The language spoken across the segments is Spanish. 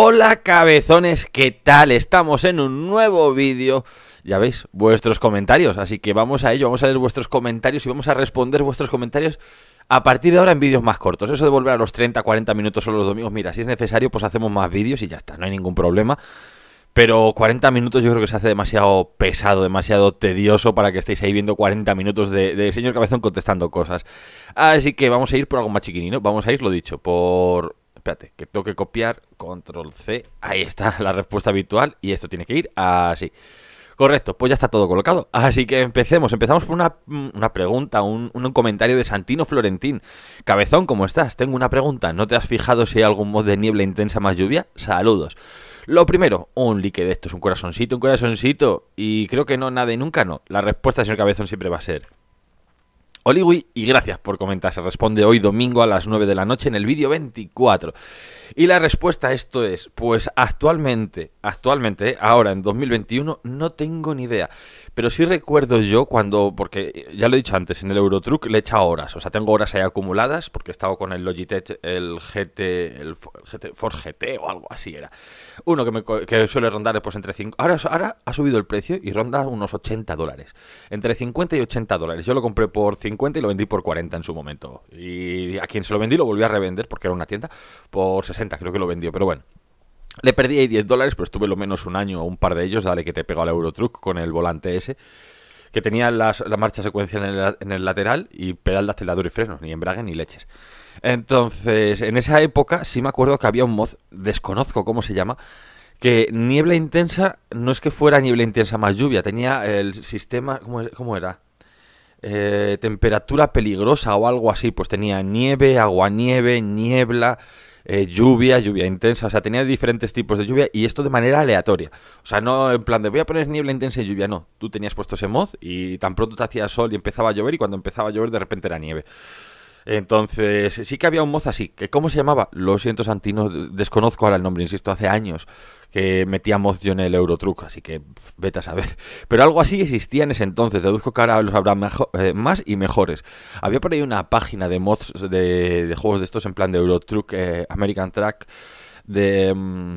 Hola cabezones, ¿qué tal? Estamos en un nuevo vídeo. Ya veis, vuestros comentarios. Así que vamos a ello, vamos a leer vuestros comentarios y vamos a responder vuestros comentarios a partir de ahora en vídeos más cortos. Eso de volver a los 30, 40 minutos solo los domingos. Mira, si es necesario, pues hacemos más vídeos y ya está, no hay ningún problema. Pero 40 minutos yo creo que se hace demasiado pesado, demasiado tedioso para que estéis ahí viendo 40 minutos de, señor Cabezón contestando cosas. Así que vamos a ir por algo más chiquinino. Vamos a ir, lo dicho, por Espérate, que tengo que copiar. Control C. Ahí está la respuesta habitual. Y esto tiene que ir así. Correcto, pues ya está todo colocado. Así que empecemos. Empezamos por una, mm, pregunta, un, comentario de Santino Florentín. Cabezón, ¿cómo estás? Tengo una pregunta. ¿No te has fijado si hay algún mod de niebla intensa más lluvia? Saludos. Lo primero, un like de esto es un corazoncito, un corazoncito. Y creo que no, nada y nunca no. La respuesta, señor Cabezón, siempre va a ser Oliwi y gracias por comentar. Se responde hoy domingo a las 9 de la noche en el vídeo 24. Y la respuesta a esto es, pues actualmente, actualmente, eh, ahora en 2021, no tengo ni idea. Pero sí recuerdo yo cuando, porque eh, ya lo he dicho antes, en el Eurotruck le he echado horas, o sea, tengo horas ahí acumuladas, porque he estado con el Logitech, el GT, el GT, GT o algo así era. Uno que, me, que suele rondar eh, pues entre 5, ahora, ahora ha subido el precio y ronda unos 80 dólares, entre 50 y 80 dólares. Yo lo compré por 50 y lo vendí por 40 en su momento. Y a quien se lo vendí lo volví a revender, porque era una tienda, por 60 creo que lo vendió, pero bueno. Le perdí ahí 10 dólares, pero estuve lo menos un año o un par de ellos, dale que te pegó al Eurotruck con el volante ese, que tenía la marcha secuencia en el, lateral y pedal de acelerador y frenos, ni embrague ni leches. Entonces, en esa época sí me acuerdo que había un mod, desconozco cómo se llama, que niebla intensa no es que fuera niebla intensa más lluvia, tenía el sistema, ¿cómo, cómo era? Eh, temperatura peligrosa o algo así, pues tenía nieve, agua nieve niebla, eh, lluvia, lluvia intensa, o sea, tenía diferentes tipos de lluvia y esto de manera aleatoria. O sea, no en plan de voy a poner niebla intensa y lluvia, no. Tú tenías puesto ese moz y tan pronto te hacía sol y empezaba a llover y cuando empezaba a llover de repente era nieve. Entonces, sí que había un moz así, que ¿cómo se llamaba? Lo siento, Santino, desconozco ahora el nombre, insisto, hace años que metíamos yo en el Eurotruck, así que vete a saber. Pero algo así existía en ese entonces, deduzco que ahora los habrá eh, más y mejores. Había por ahí una página de mods de, juegos de estos en plan de Eurotruck, eh, American Track, de... Mm,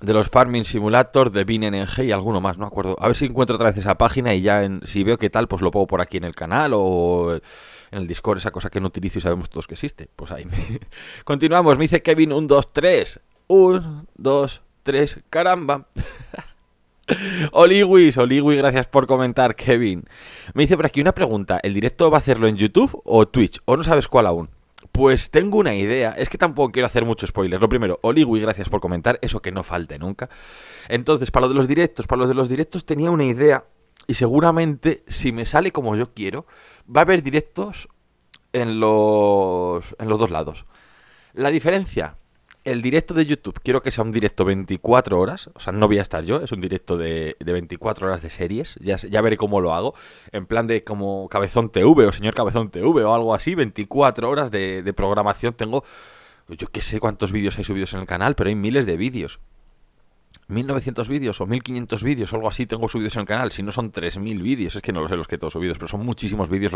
de los Farming Simulator, de BinNG y alguno más, no acuerdo. A ver si encuentro otra vez esa página y ya si veo qué tal, pues lo pongo por aquí en el canal o en el Discord, esa cosa que no utilizo y sabemos todos que existe. Pues ahí Continuamos, me dice Kevin, un, dos, tres. Un, dos, tres, caramba. Oliwis, Oliwis, gracias por comentar, Kevin. Me dice por aquí una pregunta, ¿el directo va a hacerlo en YouTube o Twitch? ¿O no sabes cuál aún? Pues tengo una idea, es que tampoco quiero hacer mucho spoiler Lo primero, Oliwi, gracias por comentar, eso que no falte nunca. Entonces, para lo de los directos, para los de los directos tenía una idea y seguramente si me sale como yo quiero, va a haber directos en los en los dos lados. La diferencia el directo de YouTube, quiero que sea un directo 24 horas, o sea, no voy a estar yo, es un directo de, de 24 horas de series, ya, veré cómo lo hago, en plan de como Cabezón TV o Señor Cabezón TV o algo así, 24 horas de, de programación tengo, yo qué sé cuántos vídeos hay subidos en el canal, pero hay miles de vídeos, 1900 vídeos o 1500 vídeos o algo así tengo subidos en el canal. Si no son 3000 vídeos, es que no lo sé los que he subidos, pero son muchísimos vídeos.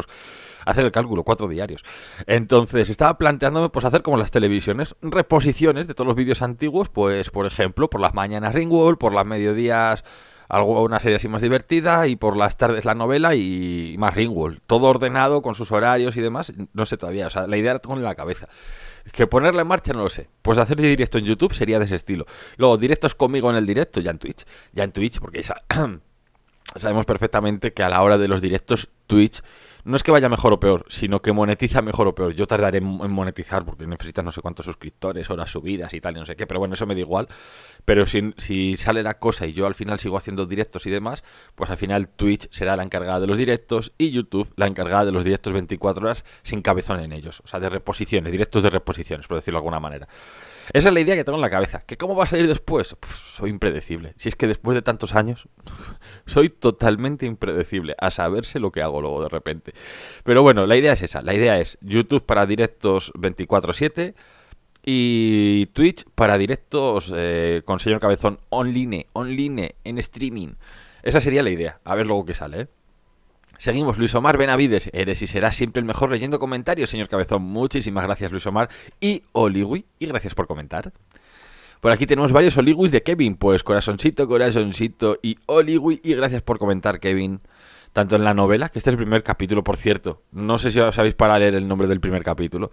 Hacer el cálculo, cuatro diarios. Entonces, estaba planteándome pues hacer como las televisiones, reposiciones de todos los vídeos antiguos, pues por ejemplo, por las mañanas Ringwall, por las mediodías algo, una serie así más divertida y por las tardes la novela y más Ringwall. Todo ordenado con sus horarios y demás. No sé todavía, o sea, la idea la tengo en la cabeza. Que ponerla en marcha no lo sé. Pues hacer directo en YouTube sería de ese estilo. Luego, directos conmigo en el directo, ya en Twitch. Ya en Twitch, porque sabemos perfectamente que a la hora de los directos Twitch no es que vaya mejor o peor, sino que monetiza mejor o peor. Yo tardaré en monetizar porque necesitas no sé cuántos suscriptores, horas subidas y tal, y no sé qué, pero bueno, eso me da igual. Pero si, si, sale la cosa y yo al final sigo haciendo directos y demás, pues al final Twitch será la encargada de los directos y YouTube la encargada de los directos 24 horas sin cabezón en ellos, o sea, de reposiciones, directos de reposiciones, por decirlo de alguna manera. Esa es la idea que tengo en la cabeza. ¿Que ¿Cómo va a salir después? soy impredecible. Si es que después de tantos años, soy totalmente impredecible a saberse lo que hago luego de repente. Pero bueno, la idea es esa. La idea es YouTube para directos 24/7 y Twitch para directos eh, con señor Cabezón online, online, en streaming. Esa sería la idea. A ver luego qué sale, ¿eh? Seguimos, Luis Omar Benavides. Eres y serás siempre el mejor leyendo comentarios, señor Cabezón. Muchísimas gracias, Luis Omar y Oliwi. Y gracias por comentar. Por aquí tenemos varios Oliwis de Kevin. Pues corazoncito, corazoncito y Oliwi. Y gracias por comentar, Kevin tanto en la novela, que este es el primer capítulo, por cierto. No sé si sabéis para leer el nombre del primer capítulo,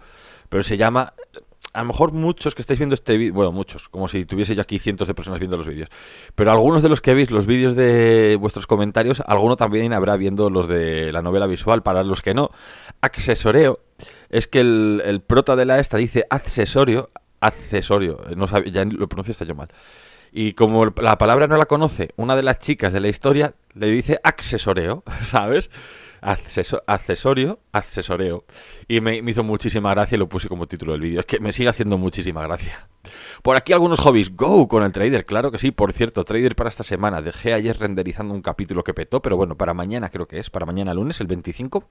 pero se llama. A lo mejor muchos que estáis viendo este vídeo, bueno, muchos, como si tuviese yo aquí cientos de personas viendo los vídeos, pero algunos de los que veis los vídeos de vuestros comentarios, alguno también habrá viendo los de la novela visual, para los que no. Accesoreo es que el, prota de la esta dice accesorio, accesorio, no ya lo pronuncio hasta yo mal. Y como la palabra no la conoce, una de las chicas de la historia le dice accesoreo, ¿sabes? accesorio, accesoreo. Y me, hizo muchísima gracia y lo puse como título del vídeo. Es que me sigue haciendo muchísima gracia. Por aquí algunos hobbies. Go con el trader, claro que sí. Por cierto, trader para esta semana. Dejé ayer renderizando un capítulo que petó, pero bueno, para mañana creo que es. Para mañana lunes, el 25.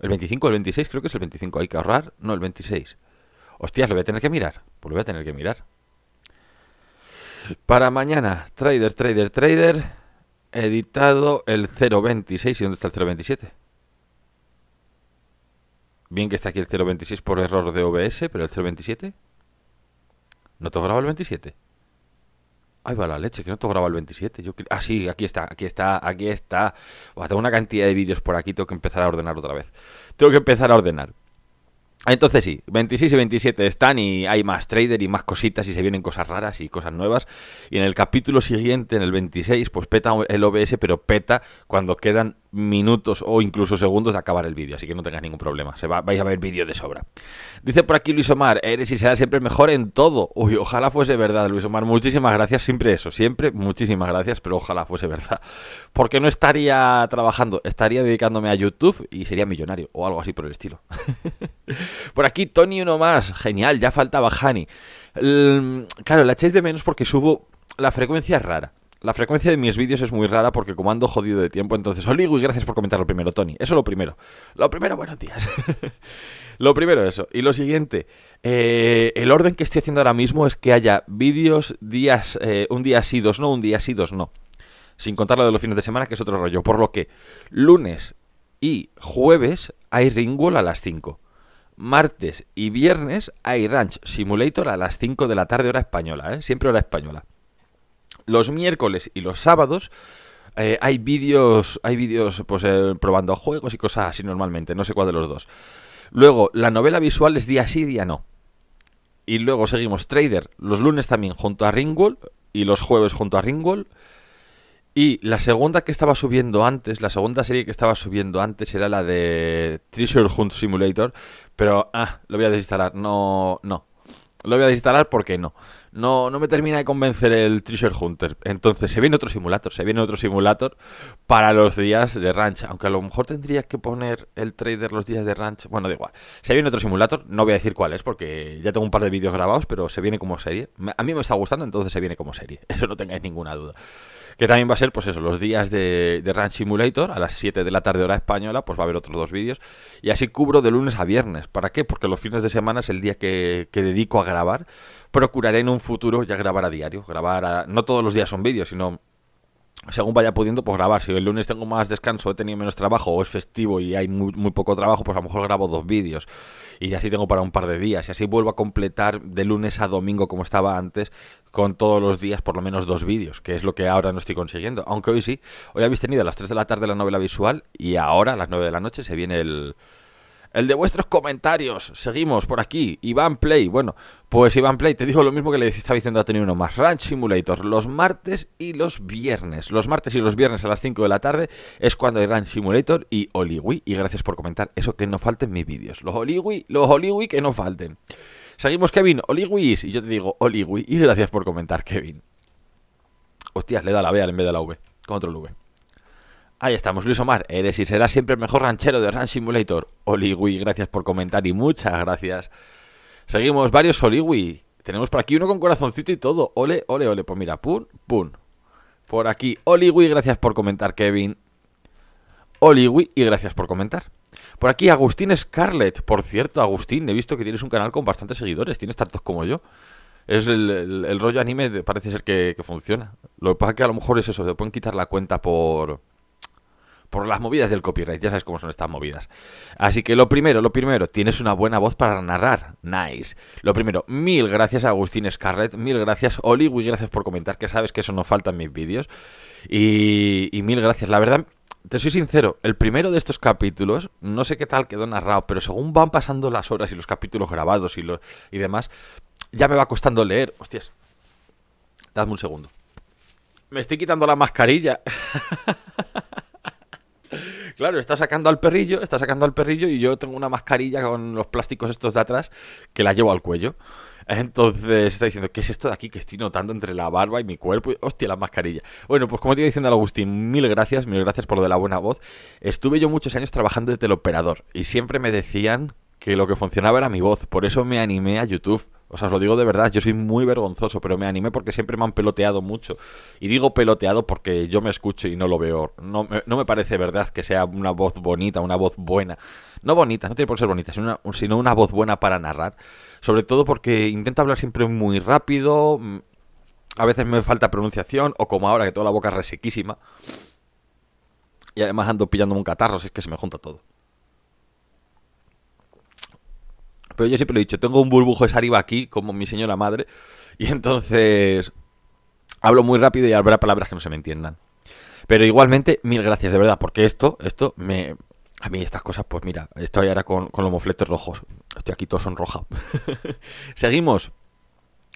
El 25, el 26, creo que es el 25. Hay que ahorrar. No, el 26. Hostias, lo voy a tener que mirar. Pues lo voy a tener que mirar para mañana, Trader, Trader, Trader, editado el 0.26. ¿Y dónde está el 0.27? Bien que está aquí el 0.26 por error de OBS, pero el 0.27... ¿No te graba el 27? Ahí va la leche, que no te graba el 27. Yo... Ah, sí, aquí está, aquí está, aquí está. tengo una cantidad de vídeos por aquí, tengo que empezar a ordenar otra vez. Tengo que empezar a ordenar. Entonces sí, 26 y 27 están y hay más trader y más cositas y se vienen cosas raras y cosas nuevas. Y en el capítulo siguiente, en el 26, pues peta el OBS, pero peta cuando quedan minutos o incluso segundos de acabar el vídeo, así que no tengas ningún problema, se va, vais a ver vídeo de sobra. Dice por aquí Luis Omar, eres y serás siempre mejor en todo. Uy, ojalá fuese verdad, Luis Omar, muchísimas gracias, siempre eso, siempre muchísimas gracias, pero ojalá fuese verdad. Porque no estaría trabajando, estaría dedicándome a YouTube y sería millonario o algo así por el estilo. por aquí Tony uno más, genial, ya faltaba Hani. Claro, la echéis de menos porque subo la frecuencia rara. La frecuencia de mis vídeos es muy rara porque como ando jodido de tiempo, entonces os y gracias por comentar lo primero, Tony. Eso lo primero. Lo primero, buenos días. lo primero eso. Y lo siguiente, eh, el orden que estoy haciendo ahora mismo es que haya vídeos días, eh, un día sí, dos no, un día sí, dos no. Sin contar lo de los fines de semana, que es otro rollo. Por lo que lunes y jueves hay Ringwall a las 5. Martes y viernes hay Ranch Simulator a las 5 de la tarde hora española, ¿eh? siempre hora española los miércoles y los sábados. Eh, hay vídeos, hay vídeos pues, eh, probando juegos y cosas así normalmente, no sé cuál de los dos. Luego, la novela visual es día sí, día no. Y luego seguimos Trader los lunes también junto a Ringwall y los jueves junto a Ringwall. Y la segunda que estaba subiendo antes, la segunda serie que estaba subiendo antes era la de Treasure Hunt Simulator, pero ah, lo voy a desinstalar, no, no. Lo voy a desinstalar porque no. No, no me termina de convencer el Treasure Hunter. Entonces se viene otro simulator, se viene otro simulator para los días de ranch. Aunque a lo mejor tendría que poner el trader los días de ranch. Bueno, da igual. Se viene otro simulator, no voy a decir cuál es porque ya tengo un par de vídeos grabados, pero se viene como serie. A mí me está gustando, entonces se viene como serie. Eso no tengáis ninguna duda. Que también va a ser, pues eso, los días de, de Ranch Simulator, a las 7 de la tarde hora española, pues va a haber otros dos vídeos. Y así cubro de lunes a viernes. ¿Para qué? Porque los fines de semana es el día que, que dedico a grabar. Procuraré en un futuro ya grabar a diario. Grabar a, no todos los días son vídeos, sino según vaya pudiendo, pues grabar. Si el lunes tengo más descanso, he tenido menos trabajo o es festivo y hay muy, muy poco trabajo, pues a lo mejor grabo dos vídeos y así tengo para un par de días. Y así vuelvo a completar de lunes a domingo como estaba antes, con todos los días por lo menos dos vídeos, que es lo que ahora no estoy consiguiendo. Aunque hoy sí, hoy habéis tenido a las 3 de la tarde la novela visual y ahora a las 9 de la noche se viene el, el de vuestros comentarios. Seguimos por aquí. Iván Play. Bueno, pues Iván Play, te digo lo mismo que le estaba diciendo a tener uno más. Ranch Simulator, los martes y los viernes. Los martes y los viernes a las 5 de la tarde es cuando hay Ranch Simulator y Oliwi. Y gracias por comentar eso, que no falten mis vídeos. Los Oliwi, los Oliwi que no falten. Seguimos, Kevin. Oliwis. Y yo te digo Oliwi. Y gracias por comentar, Kevin. Hostias, le da la B en vez de la V. Control V. Ahí estamos, Luis Omar, eres y será siempre el mejor ranchero de Ranch Simulator. Oliwi, gracias por comentar y muchas gracias. Seguimos, varios Oliwi. Tenemos por aquí uno con corazoncito y todo. Ole, ole, ole. Pues mira, pum, pum. Por aquí, Oliwi, gracias por comentar, Kevin. Oliwi, y gracias por comentar. Por aquí, Agustín Scarlet. Por cierto, Agustín, he visto que tienes un canal con bastantes seguidores. Tienes tantos como yo. Es el, rollo anime, parece ser que, que funciona. Lo que pasa es que a lo mejor es eso, te pueden quitar la cuenta por por las movidas del copyright, ya sabes cómo son estas movidas. Así que lo primero, lo primero, tienes una buena voz para narrar, nice. Lo primero, mil gracias a Agustín Scarlett, mil gracias Oliwi, gracias por comentar, que sabes que eso no falta en mis vídeos. Y, mil gracias, la verdad, te soy sincero, el primero de estos capítulos, no sé qué tal quedó narrado, pero según van pasando las horas y los capítulos grabados y, y demás, ya me va costando leer. Hostias, dadme un segundo. Me estoy quitando la mascarilla. Claro, está sacando al perrillo, está sacando al perrillo y yo tengo una mascarilla con los plásticos estos de atrás que la llevo al cuello. Entonces está diciendo, ¿qué es esto de aquí que estoy notando entre la barba y mi cuerpo? Hostia, la mascarilla. Bueno, pues como te iba diciendo Agustín, mil gracias, mil gracias por lo de la buena voz. Estuve yo muchos años trabajando de teleoperador y siempre me decían que lo que funcionaba era mi voz, por eso me animé a YouTube o sea, os lo digo de verdad, yo soy muy vergonzoso, pero me animé porque siempre me han peloteado mucho. Y digo peloteado porque yo me escucho y no lo veo. No me, parece verdad que sea una voz bonita, una voz buena. No bonita, no tiene por ser bonita, sino una, voz buena para narrar. Sobre todo porque intento hablar siempre muy rápido. Mm, a veces me falta pronunciación, o como ahora que toda la boca resequísima. Y además ando pillando un catarro, si es que se me junta todo. pero yo siempre lo he dicho, tengo un burbujo de saliva aquí, como mi señora madre, y entonces hablo muy rápido y habrá palabras que no se me entiendan. Pero igualmente, mil gracias, de verdad, porque esto, esto me... A mí estas cosas, pues mira, estoy ahora con, los mofletes rojos. Estoy aquí todo roja. Seguimos.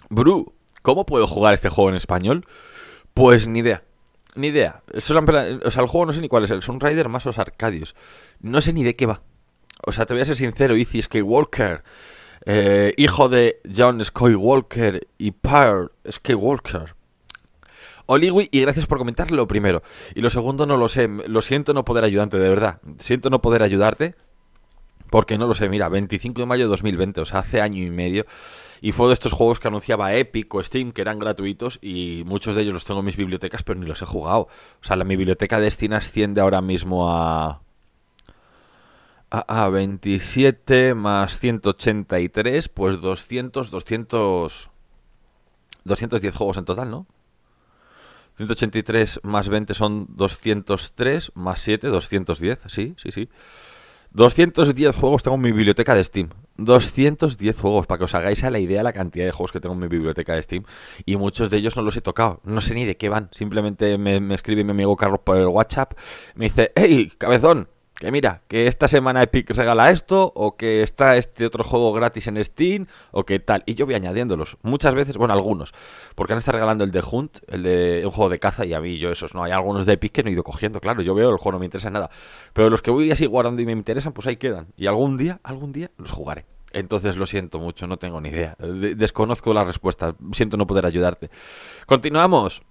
Bru, ¿cómo puedo jugar este juego en español? Pues ni idea. Ni idea. o sea, el juego no sé ni cuál es. El Sunrider más los Arcadios. No sé ni de qué va. O sea, te voy a ser sincero, Izzy Skywalker, eh, hijo de John Skywalker y Pearl Skywalker. Oliwi, y gracias por comentar lo primero. Y lo segundo, no lo sé. Lo siento no poder ayudarte, de verdad. Siento no poder ayudarte. Porque no lo sé, mira, 25 de mayo de 2020, o sea, hace año y medio. Y fue de estos juegos que anunciaba Epic o Steam, que eran gratuitos, y muchos de ellos los tengo en mis bibliotecas, pero ni los he jugado. O sea, la, mi biblioteca de Steam asciende ahora mismo a Ah, 27 más 183, pues 200, 200... 210 juegos en total, ¿no? 183 más 20 son 203, más 7, 210, sí, sí, sí. 210 juegos tengo en mi biblioteca de Steam. 210 juegos, para que os hagáis a la idea la cantidad de juegos que tengo en mi biblioteca de Steam. Y muchos de ellos no los he tocado, no sé ni de qué van. Simplemente me, me escribe mi amigo Carlos por el WhatsApp, me dice, hey, cabezón, que mira, que esta semana Epic regala esto, o que está este otro juego gratis en Steam, o que tal. Y yo voy añadiéndolos. Muchas veces, bueno, algunos. Porque han estado regalando el de Hunt, el de un juego de caza, y a mí yo esos no. Hay algunos de Epic que no he ido cogiendo, claro. Yo veo, el juego no me interesa nada. Pero los que voy así guardando y me interesan, pues ahí quedan. Y algún día, algún día los jugaré. Entonces lo siento mucho, no tengo ni idea. Desconozco la respuesta. Siento no poder ayudarte. Continuamos.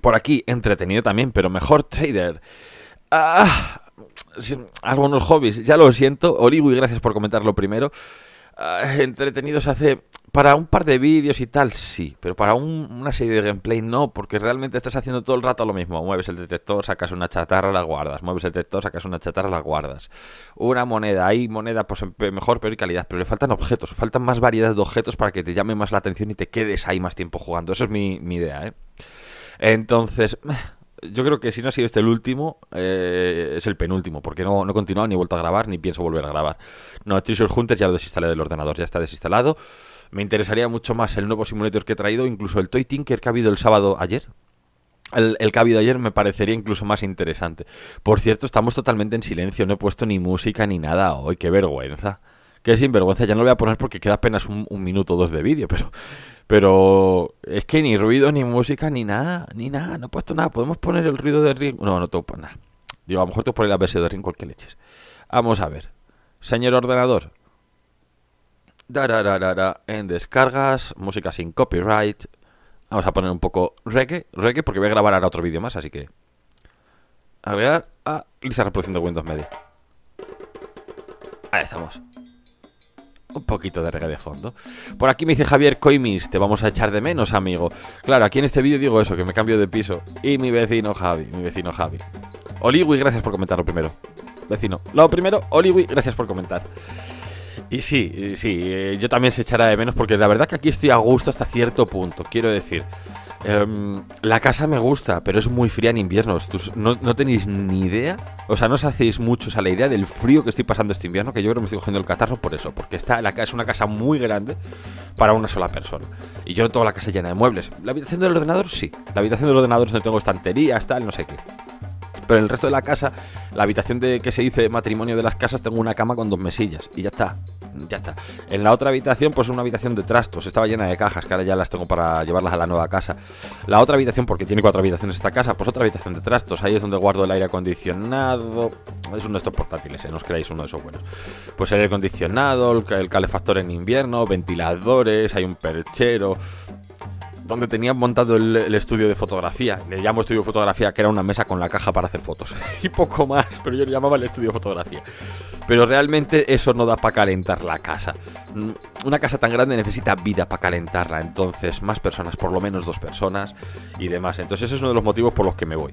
Por aquí, entretenido también, pero mejor trader. Ah, algunos hobbies, ya lo siento. Origu, gracias por comentarlo primero. Ah, entretenidos hace. Para un par de vídeos y tal, sí, pero para una serie de gameplay no, porque realmente estás haciendo todo el rato lo mismo. Mueves el detector, sacas una chatarra, la guardas. Mueves el detector, sacas una chatarra, la guardas. Una moneda, hay moneda pues mejor, peor y calidad, pero le faltan objetos, faltan más variedad de objetos para que te llame más la atención y te quedes ahí más tiempo jugando. Eso es mi, mi idea, ¿eh? Entonces, yo creo que si no ha sido este el último, eh, es el penúltimo, porque no, no he continuado ni he vuelto a grabar, ni pienso volver a grabar. No, Treasure Hunter ya lo desinstalé del ordenador, ya está desinstalado. Me interesaría mucho más el nuevo simulator que he traído, incluso el Toy Tinker que ha habido el sábado ayer, el, el, que ha habido ayer me parecería incluso más interesante. Por cierto, estamos totalmente en silencio, no he puesto ni música ni nada hoy, qué vergüenza que sinvergüenza, ya no lo voy a poner porque queda apenas un, minuto o dos de vídeo, pero, pero es que ni ruido, ni música, ni nada, ni nada, no he puesto nada. Podemos poner el ruido de ring. No, no tengo nada. Digo, a lo mejor te poner la versión de ring cualquier leches. Vamos a ver. Señor ordenador. En descargas, música sin copyright. Vamos a poner un poco reggae, reggae porque voy a grabar ahora otro vídeo más, así que... Agregar a ah, lista reproducción de Windows Media. Ahí estamos un poquito de reggae de fondo. Por aquí me dice Javier Coimis, te vamos a echar de menos, amigo. Claro, aquí en este vídeo digo eso, que me cambio de piso. Y mi vecino Javi, mi vecino Javi. Oliwi, gracias por comentar lo primero. Vecino, lo primero, Oliwi, gracias por comentar. Y sí, sí, eh, yo también se echará de menos porque la verdad que aquí estoy a gusto hasta cierto punto, quiero decir. Em, la casa me gusta, pero es muy fría en invierno. No, no, tenéis ni idea. O sea, no os hacéis muchos a la idea del frío que estoy pasando este invierno, que yo creo que me estoy cogiendo el catarro por eso, porque está, la, es una casa muy grande para una sola persona. Y yo no tengo la casa llena de muebles. La habitación del ordenador, sí. La habitación del ordenador es donde tengo estanterías, tal, no sé qué. Pero en el resto de la casa, la habitación de que se dice matrimonio de las casas, tengo una cama con dos mesillas. Y ya está ya está. En la otra habitación, pues una habitación de trastos, estaba llena de cajas, que ahora ya las tengo para llevarlas a la nueva casa. La otra habitación, porque tiene cuatro habitaciones esta casa, pues otra habitación de trastos, ahí es donde guardo el aire acondicionado. Es uno de estos portátiles, ¿eh? no os creáis uno de esos buenos. Pues el aire acondicionado, el, el calefactor en invierno, ventiladores, hay un perchero, donde tenía montado el, estudio de fotografía. Le llamo estudio de fotografía, que era una mesa con la caja para hacer fotos. y poco más, pero yo le llamaba el estudio de fotografía. Pero realmente eso no da para calentar la casa. Mm, una casa tan grande necesita vida para calentarla. Entonces, más personas, por lo menos dos personas y demás. Entonces, ese es uno de los motivos por los que me voy.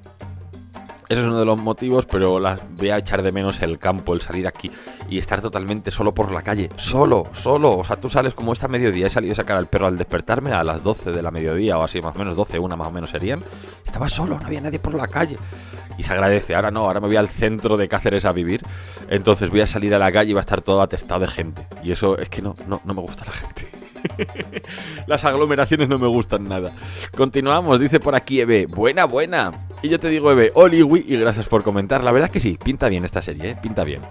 Ese es uno de los motivos, pero las voy a echar de menos el campo, el salir aquí y estar totalmente solo por la calle. Solo, solo. O sea, tú sales como esta mediodía. He salido a sacar al perro al despertarme a las 12 de la mediodía o así, más o menos 12, una más o menos serían. Estaba solo, no había nadie por la calle. Y se agradece. Ahora no, ahora me voy al centro de Cáceres a vivir. Entonces voy a salir a la calle y va a estar todo atestado de gente. Y eso es que no, no, no me gusta la gente. Las aglomeraciones no me gustan nada. Continuamos, dice por aquí Eve. Buena, buena. Y yo te digo, Eve, Oliwi, y gracias por comentar. La verdad es que sí, pinta bien esta serie, ¿eh? pinta bien.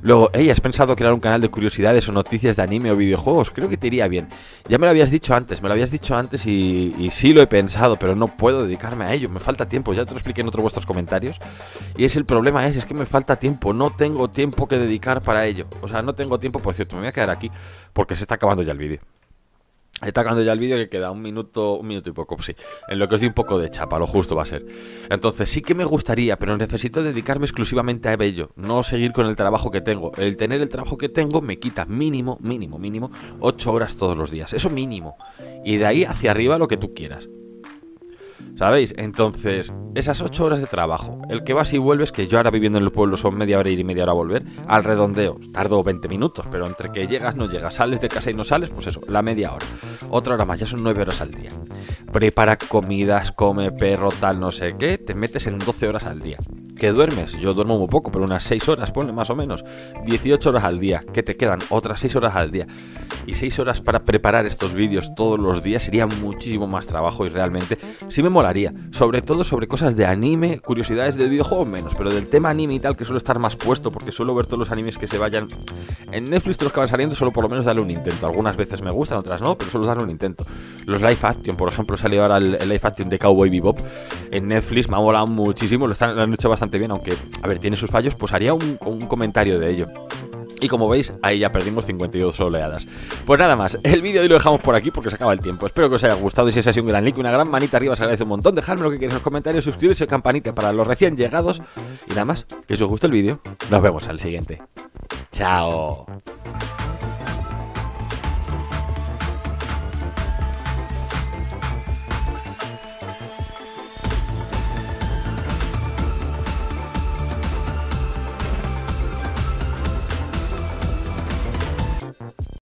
Luego, hey, ¿has pensado crear un canal de curiosidades o noticias de anime o videojuegos? Creo que te iría bien. Ya me lo habías dicho antes, me lo habías dicho antes y, y sí lo he pensado, pero no puedo dedicarme a ello, me falta tiempo, ya te lo expliqué en otros vuestros comentarios. Y es el problema, es, es que me falta tiempo, no tengo tiempo que dedicar para ello. O sea, no tengo tiempo, por cierto, me voy a quedar aquí porque se está acabando ya el vídeo. He acabando ya el vídeo que queda un minuto, un minuto y poco, sí. En lo que os di un poco de chapa, lo justo va a ser. Entonces, sí que me gustaría, pero necesito dedicarme exclusivamente a ello. No seguir con el trabajo que tengo. El tener el trabajo que tengo me quita mínimo, mínimo, mínimo, 8 horas todos los días. Eso mínimo. Y de ahí hacia arriba lo que tú quieras. ¿Sabéis? Entonces, esas 8 horas de trabajo, el que vas y vuelves, que yo ahora viviendo en el pueblo son media hora ir y media hora volver, al redondeo, tardo 20 minutos, pero entre que llegas, no llegas, sales de casa y no sales, pues eso, la media hora. Otra hora más, ya son 9 horas al día. Prepara comidas, come perro, tal, no sé qué, te metes en 12 horas al día que duermes, yo duermo muy poco, pero unas 6 horas, pone más o menos, 18 horas al día, que te quedan otras 6 horas al día. Y 6 horas para preparar estos vídeos todos los días sería muchísimo más trabajo y realmente sí me molaría, sobre todo sobre cosas de anime, curiosidades de videojuegos menos, pero del tema anime y tal que suelo estar más puesto porque suelo ver todos los animes que se vayan en Netflix, todos los que van saliendo, solo por lo menos darle un intento. Algunas veces me gustan, otras no, pero suelo darle un intento. Los live action, por ejemplo, salió ahora el, live action de Cowboy Bebop en Netflix, me ha molado muchísimo, lo, están, lo han hecho bastante bien, aunque, a ver, tiene sus fallos, pues haría un, comentario de ello. Y como veis, ahí ya perdimos 52 oleadas. Pues nada más, el vídeo hoy lo dejamos por aquí porque se acaba el tiempo. Espero que os haya gustado y si es así un gran like, una gran manita arriba, os agradece un montón. Dejadme lo que queréis en los comentarios, suscribirse, campanita para los recién llegados. Y nada más, que si os guste el vídeo, nos vemos al siguiente. Chao.